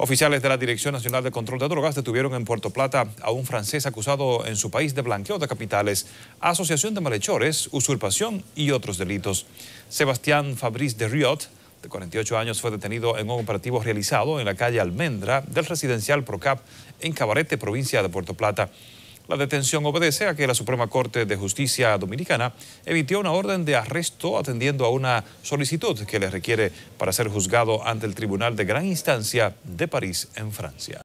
Oficiales de la Dirección Nacional de Control de Drogas detuvieron en Puerto Plata a un francés acusado en su país de blanqueo de capitales, asociación de malhechores, usurpación y otros delitos. Sebastián Fabrice de Riot, de 48 años, fue detenido en un operativo realizado en la calle Almendra del residencial Procap en Cabarete, provincia de Puerto Plata. La detención obedece a que la Suprema Corte de Justicia Dominicana emitió una orden de arresto atendiendo a una solicitud que le requiere para ser juzgado ante el Tribunal de Gran Instancia de París, en Francia.